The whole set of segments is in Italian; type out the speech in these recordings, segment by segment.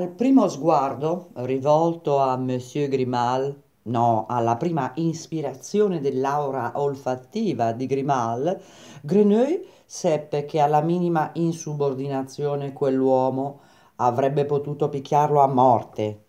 Al primo sguardo, rivolto a Monsieur Grimal, no, alla prima ispirazione dell'aura olfattiva di Grimal, Grenouille seppe che alla minima insubordinazione quell'uomo avrebbe potuto picchiarlo a morte.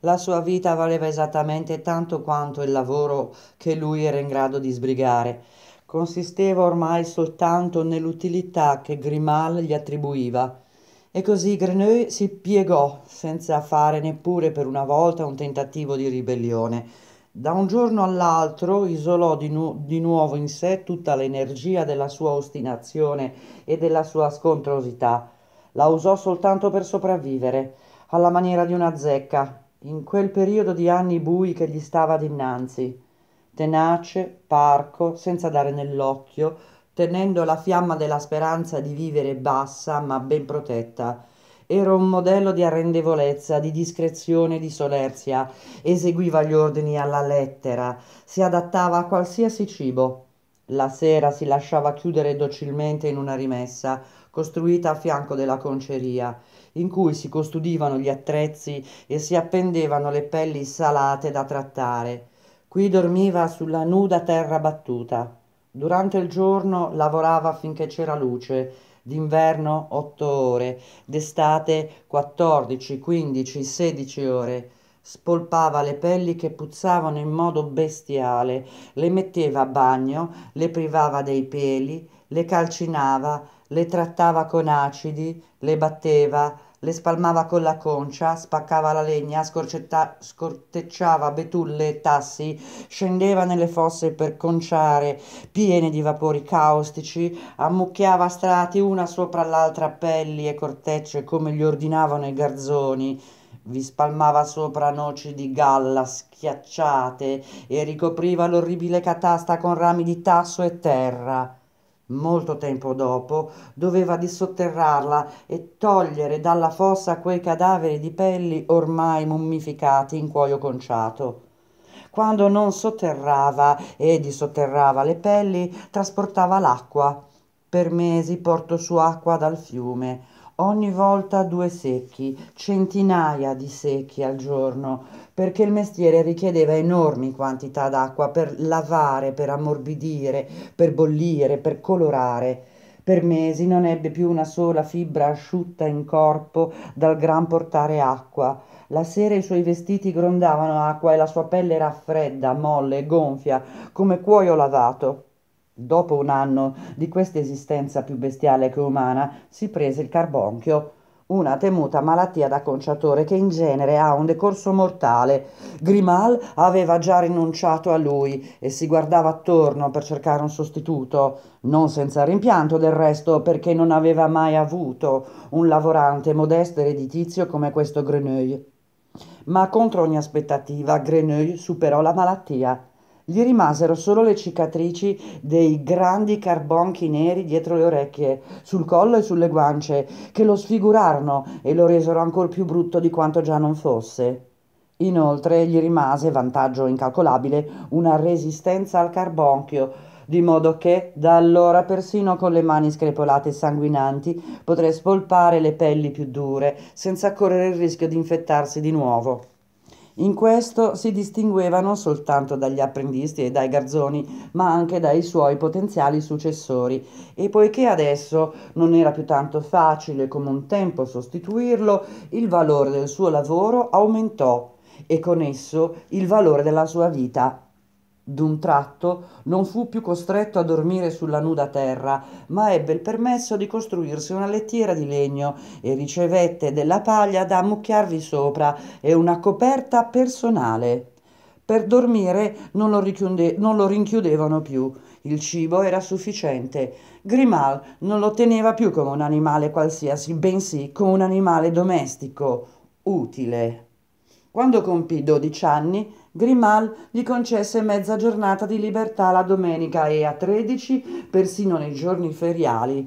La sua vita valeva esattamente tanto quanto il lavoro che lui era in grado di sbrigare. Consisteva ormai soltanto nell'utilità che Grimal gli attribuiva e così Greneux si piegò, senza fare neppure per una volta un tentativo di ribellione. Da un giorno all'altro isolò di, nu- di nuovo in sé tutta l'energia della sua ostinazione e della sua scontrosità. La usò soltanto per sopravvivere, alla maniera di una zecca, in quel periodo di anni bui che gli stava dinanzi. Tenace, parco, senza dare nell'occhio, tenendo la fiamma della speranza di vivere bassa ma ben protetta. Era un modello di arrendevolezza, di discrezione, di solerzia, eseguiva gli ordini alla lettera, si adattava a qualsiasi cibo. La sera si lasciava chiudere docilmente in una rimessa, costruita a fianco della conceria, in cui si custodivano gli attrezzi e si appendevano le pelli salate da trattare. Qui dormiva sulla nuda terra battuta. Durante il giorno lavorava finché c'era luce, d'inverno 8 ore, d'estate 14, 15, 16 ore. Spolpava le pelli che puzzavano in modo bestiale, le metteva a bagno, le privava dei peli, le calcinava, le trattava con acidi, le batteva, le spalmava con la concia, spaccava la legna, scortecciava betulle e tassi, scendeva nelle fosse per conciare, piene di vapori caustici, ammucchiava strati una sopra l'altra pelli e cortecce come gli ordinavano i garzoni, vi spalmava sopra noci di galla schiacciate e ricopriva l'orribile catasta con rami di tasso e terra molto tempo dopo, doveva dissotterrarla e togliere dalla fossa quei cadaveri di pelli ormai mummificati in cuoio conciato. Quando non sotterrava e disotterrava le pelli, trasportava l'acqua. Per mesi porto su acqua dal fiume, ogni volta due secchi, centinaia di secchi al giorno, perché il mestiere richiedeva enormi quantità d'acqua per lavare, per ammorbidire, per bollire, per colorare. Per mesi non ebbe più una sola fibra asciutta in corpo dal gran portare acqua. La sera i suoi vestiti grondavano acqua e la sua pelle era fredda, molle, gonfia, come cuoio lavato. Dopo un anno di questa esistenza più bestiale che umana, si prese il carbonchio una temuta malattia d'acconciatore che in genere ha un decorso mortale. Grimal aveva già rinunciato a lui e si guardava attorno per cercare un sostituto, non senza rimpianto del resto perché non aveva mai avuto un lavorante modesto e redditizio come questo Grenouille. Ma contro ogni aspettativa Grenouille superò la malattia gli rimasero solo le cicatrici dei grandi carbonchi neri dietro le orecchie, sul collo e sulle guance, che lo sfigurarono e lo resero ancor più brutto di quanto già non fosse. Inoltre gli rimase, vantaggio incalcolabile, una resistenza al carbonchio, di modo che da allora persino con le mani screpolate e sanguinanti potrei spolpare le pelli più dure senza correre il rischio di infettarsi di nuovo. In questo si distingueva non soltanto dagli apprendisti e dai garzoni, ma anche dai suoi potenziali successori e poiché adesso non era più tanto facile come un tempo sostituirlo, il valore del suo lavoro aumentò e con esso il valore della sua vita. D'un tratto non fu più costretto a dormire sulla nuda terra, ma ebbe il permesso di costruirsi una lettiera di legno e ricevette della paglia da ammucchiarvi sopra e una coperta personale. Per dormire non lo, richiude, non lo, rinchiudevano più, il cibo era sufficiente. Grimal non lo teneva più come un animale qualsiasi, bensì come un animale domestico, utile. Quando compì 12 anni, Grimal gli concesse mezza giornata di libertà la domenica e a 13 persino nei giorni feriali.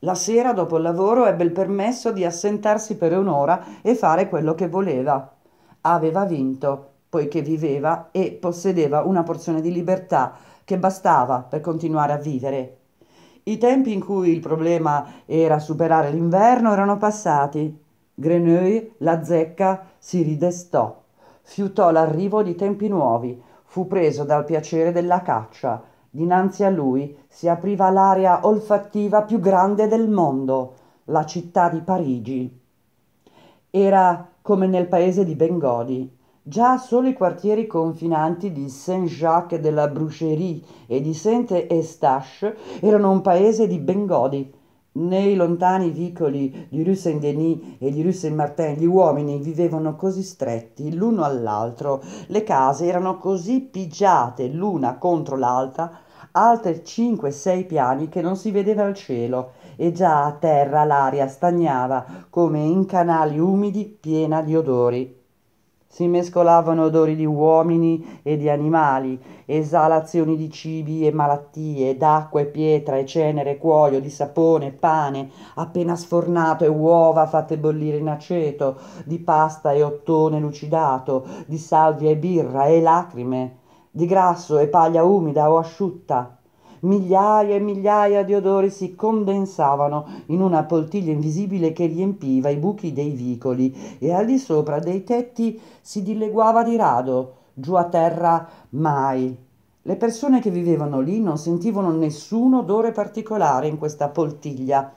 La sera dopo il lavoro ebbe il permesso di assentarsi per un'ora e fare quello che voleva. Aveva vinto, poiché viveva e possedeva una porzione di libertà che bastava per continuare a vivere. I tempi in cui il problema era superare l'inverno erano passati. Grenouille, la zecca, si ridestò, fiutò l'arrivo di tempi nuovi, fu preso dal piacere della caccia. Dinanzi a lui si apriva l'area olfattiva più grande del mondo, la città di Parigi. Era come nel paese di Bengodi. Già solo i quartieri confinanti di Saint-Jacques de la Brucherie e di Saint-Eustache erano un paese di Bengodi nei lontani vicoli di Rue Saint-Denis e di Rue Saint-Martin gli uomini vivevano così stretti l'uno all'altro, le case erano così pigiate l'una contro l'altra, altre cinque, sei piani che non si vedeva il cielo e già a terra l'aria stagnava come in canali umidi piena di odori. Si mescolavano odori di uomini e di animali, esalazioni di cibi e malattie, d'acqua e pietra e cenere, cuoio, di sapone, pane appena sfornato e uova fatte bollire in aceto, di pasta e ottone lucidato, di salvia e birra e lacrime, di grasso e paglia umida o asciutta, migliaia e migliaia di odori si condensavano in una poltiglia invisibile che riempiva i buchi dei vicoli e al di sopra dei tetti si dileguava di rado, giù a terra mai. Le persone che vivevano lì non sentivano nessun odore particolare in questa poltiglia.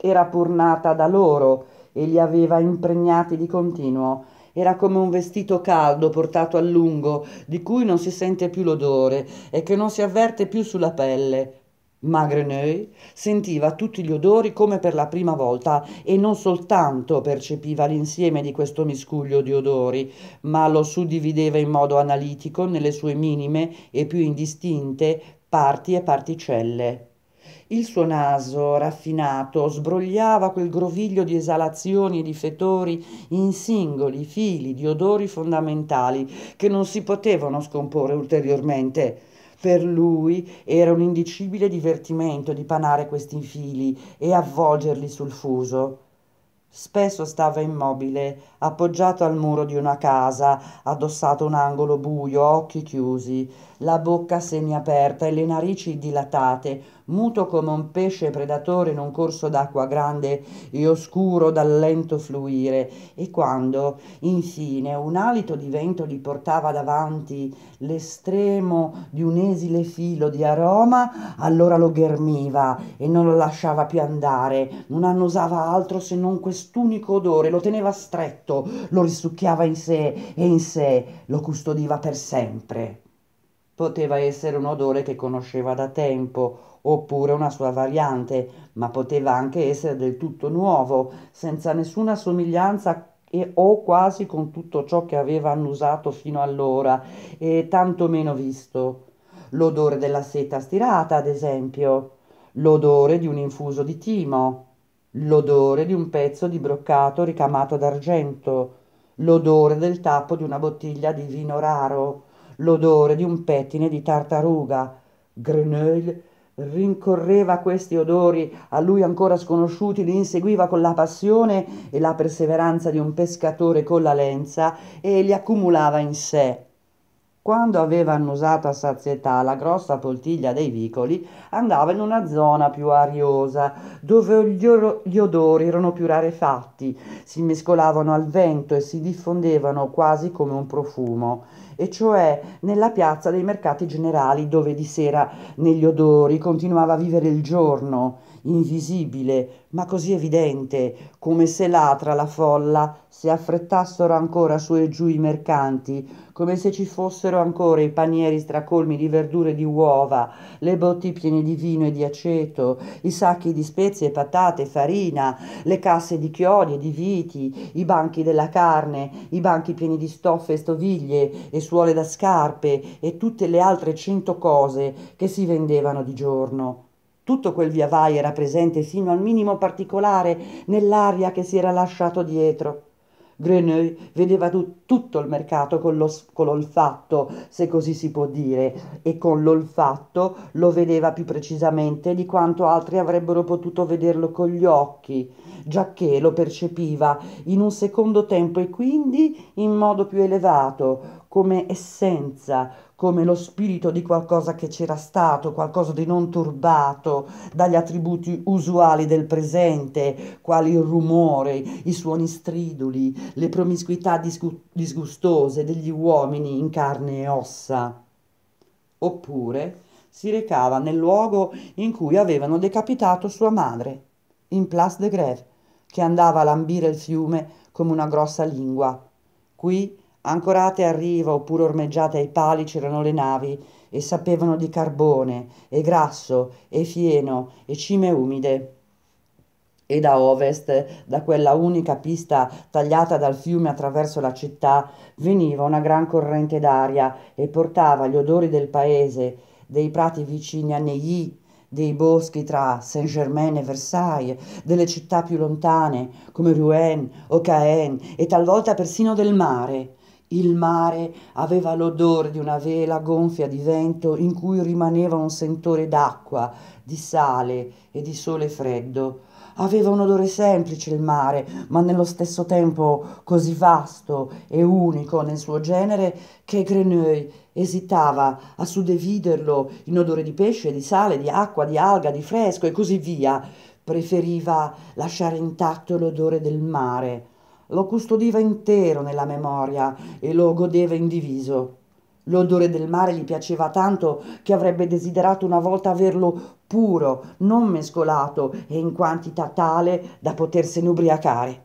Era pur nata da loro e li aveva impregnati di continuo era come un vestito caldo portato a lungo, di cui non si sente più l'odore e che non si avverte più sulla pelle. Ma Magreneuil sentiva tutti gli odori come per la prima volta e non soltanto percepiva l'insieme di questo miscuglio di odori, ma lo suddivideva in modo analitico nelle sue minime e più indistinte parti e particelle. Il suo naso raffinato sbrogliava quel groviglio di esalazioni e di fetori in singoli fili di odori fondamentali che non si potevano scomporre ulteriormente. Per lui era un indicibile divertimento di panare questi fili e avvolgerli sul fuso. Spesso stava immobile, appoggiato al muro di una casa, addossato a un angolo buio, occhi chiusi, la bocca semiaperta e le narici dilatate, muto come un pesce predatore in un corso d'acqua grande e oscuro dal lento fluire, e quando, infine, un alito di vento gli portava davanti l'estremo di un esile filo di aroma, allora lo ghermiva e non lo lasciava più andare, non annusava altro se non quest'unico odore, lo teneva stretto, lo risucchiava in sé e in sé lo custodiva per sempre poteva essere un odore che conosceva da tempo, oppure una sua variante, ma poteva anche essere del tutto nuovo, senza nessuna somiglianza e, o quasi con tutto ciò che aveva annusato fino allora e tanto meno visto. L'odore della seta stirata, ad esempio, l'odore di un infuso di timo, l'odore di un pezzo di broccato ricamato d'argento, l'odore del tappo di una bottiglia di vino raro L'odore di un pettine di tartaruga. Greneuil rincorreva questi odori a lui ancora sconosciuti, li inseguiva con la passione e la perseveranza di un pescatore con la lenza e li accumulava in sé. Quando aveva annusato a sazietà la grossa poltiglia dei vicoli, andava in una zona più ariosa, dove gli, or- gli odori erano più rarefatti, si mescolavano al vento e si diffondevano quasi come un profumo e cioè nella piazza dei mercati generali dove di sera negli odori continuava a vivere il giorno invisibile, ma così evidente, come se là tra la folla si affrettassero ancora su e giù i mercanti, come se ci fossero ancora i panieri stracolmi di verdure e di uova, le botti piene di vino e di aceto, i sacchi di spezie, patate, farina, le casse di chiodi e di viti, i banchi della carne, i banchi pieni di stoffe e stoviglie e suole da scarpe e tutte le altre cento cose che si vendevano di giorno. Tutto quel via vai era presente fino al minimo particolare nell'aria che si era lasciato dietro. Greneuil vedeva tu, tutto il mercato con, lo, con l'olfatto, se così si può dire, e con l'olfatto lo vedeva più precisamente di quanto altri avrebbero potuto vederlo con gli occhi, giacché lo percepiva in un secondo tempo e quindi in modo più elevato, come essenza, come lo spirito di qualcosa che c'era stato, qualcosa di non turbato dagli attributi usuali del presente, quali il rumore, i suoni striduli, le promiscuità disgustose degli uomini in carne e ossa. Oppure si recava nel luogo in cui avevano decapitato sua madre, in Place de Grève, che andava a lambire il fiume come una grossa lingua. Qui Ancorate a riva oppure ormeggiate ai pali c'erano le navi e sapevano di carbone e grasso e fieno e cime umide. E da ovest, da quella unica pista tagliata dal fiume attraverso la città, veniva una gran corrente d'aria e portava gli odori del paese, dei prati vicini a Neuilly, dei boschi tra Saint-Germain e Versailles, delle città più lontane come Rouen o Caen e talvolta persino del mare. Il mare aveva l'odore di una vela gonfia di vento in cui rimaneva un sentore d'acqua, di sale e di sole freddo. Aveva un odore semplice il mare, ma nello stesso tempo così vasto e unico nel suo genere che Greneuil esitava a suddividerlo in odore di pesce, di sale, di acqua, di alga, di fresco e così via. Preferiva lasciare intatto l'odore del mare lo custodiva intero nella memoria e lo godeva indiviso. L'odore del mare gli piaceva tanto che avrebbe desiderato una volta averlo puro, non mescolato e in quantità tale da potersene ubriacare.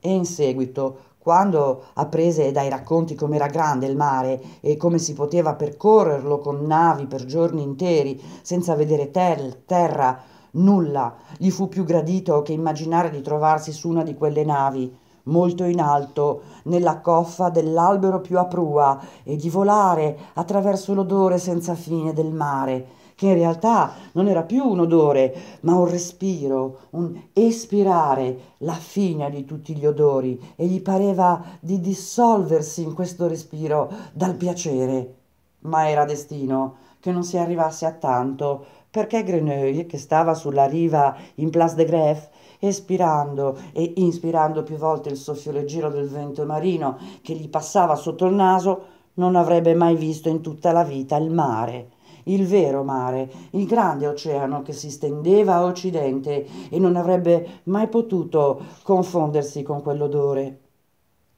E in seguito, quando apprese dai racconti com'era grande il mare e come si poteva percorrerlo con navi per giorni interi senza vedere tel, terra, nulla, gli fu più gradito che immaginare di trovarsi su una di quelle navi molto in alto, nella coffa dell'albero più a prua, e di volare attraverso l'odore senza fine del mare, che in realtà non era più un odore, ma un respiro, un espirare, la fine di tutti gli odori, e gli pareva di dissolversi in questo respiro dal piacere. Ma era destino che non si arrivasse a tanto, perché Greneuil, che stava sulla riva in Place de Greffe, espirando e inspirando più volte il soffio leggero del vento marino che gli passava sotto il naso, non avrebbe mai visto in tutta la vita il mare il vero mare, il grande oceano che si stendeva a occidente e non avrebbe mai potuto confondersi con quell'odore.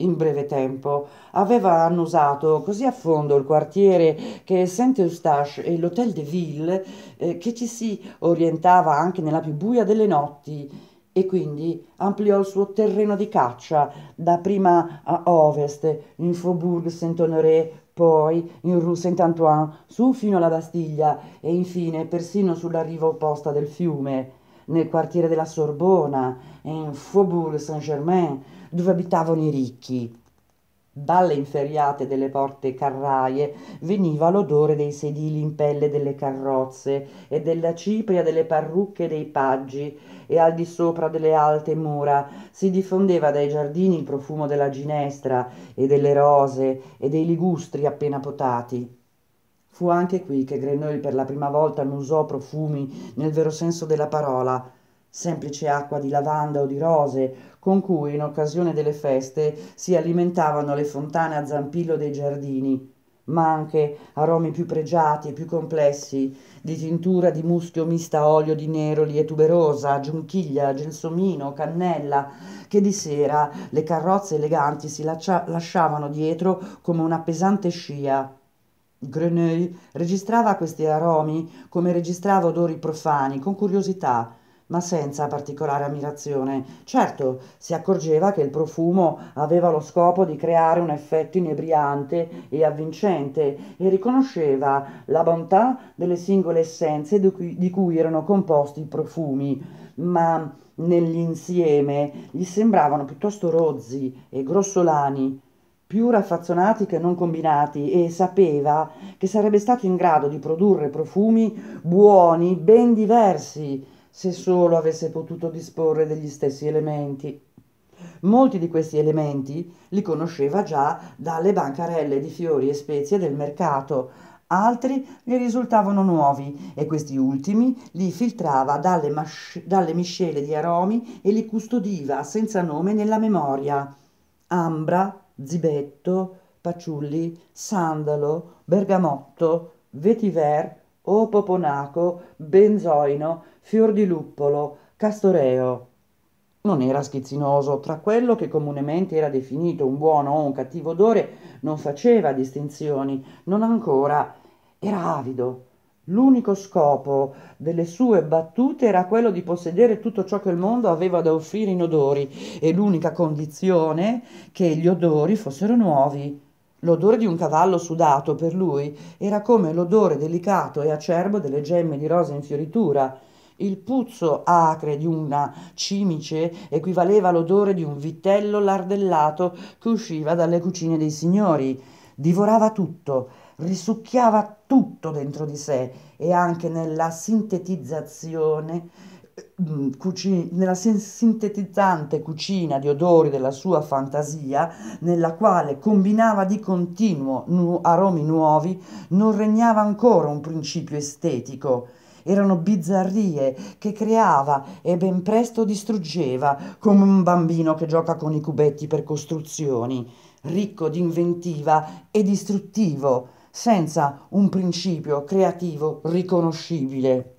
In breve tempo aveva annusato così a fondo il quartiere che Saint-Eustache e l'Hôtel de Ville eh, che ci si orientava anche nella più buia delle notti e quindi ampliò il suo terreno di caccia dapprima a ovest, in Faubourg Saint-Honoré, poi in Rue Saint-Antoine, su fino alla Bastiglia e infine persino sulla riva opposta del fiume, nel quartiere della Sorbona, in Faubourg Saint-Germain, dove abitavano i ricchi. Dalle inferriate delle porte carraie veniva l'odore dei sedili in pelle delle carrozze e della cipria delle parrucche dei paggi e al di sopra delle alte mura si diffondeva dai giardini il profumo della ginestra e delle rose e dei ligustri appena potati. Fu anche qui che Grenouille per la prima volta non usò profumi nel vero senso della parola, semplice acqua di lavanda o di rose, con cui in occasione delle feste si alimentavano le fontane a zampillo dei giardini, ma anche aromi più pregiati e più complessi, di tintura di muschio mista a olio di neroli e tuberosa, giunchiglia, gelsomino, cannella, che di sera le carrozze eleganti si lasciavano dietro come una pesante scia, Greneuil registrava questi aromi come registrava odori profani, con curiosità, ma senza particolare ammirazione. Certo, si accorgeva che il profumo aveva lo scopo di creare un effetto inebriante e avvincente e riconosceva la bontà delle singole essenze di cui, di cui erano composti i profumi, ma nell'insieme gli sembravano piuttosto rozzi e grossolani più raffazzonati che non combinati e sapeva che sarebbe stato in grado di produrre profumi buoni ben diversi se solo avesse potuto disporre degli stessi elementi. Molti di questi elementi li conosceva già dalle bancarelle di fiori e spezie del mercato, altri gli risultavano nuovi e questi ultimi li filtrava dalle, mas- dalle miscele di aromi e li custodiva senza nome nella memoria. Ambra, zibetto, paciulli, sandalo, bergamotto, vetiver, opoponaco, benzoino, fior di luppolo, castoreo. Non era schizzinoso, tra quello che comunemente era definito un buono o un cattivo odore non faceva distinzioni, non ancora. Era avido. L'unico scopo delle sue battute era quello di possedere tutto ciò che il mondo aveva da offrire in odori e l'unica condizione che gli odori fossero nuovi. L'odore di un cavallo sudato per lui era come l'odore delicato e acerbo delle gemme di rosa in fioritura il puzzo acre di una cimice equivaleva all'odore di un vitello lardellato che usciva dalle cucine dei signori. Divorava tutto, risucchiava tutto dentro di sé e anche nella sintetizzazione mm, Cucina, nella sintetizzante cucina di odori della sua fantasia, nella quale combinava di continuo nu- aromi nuovi, non regnava ancora un principio estetico erano bizzarrie che creava e ben presto distruggeva, come un bambino che gioca con i cubetti per costruzioni, ricco di inventiva e distruttivo, senza un principio creativo riconoscibile.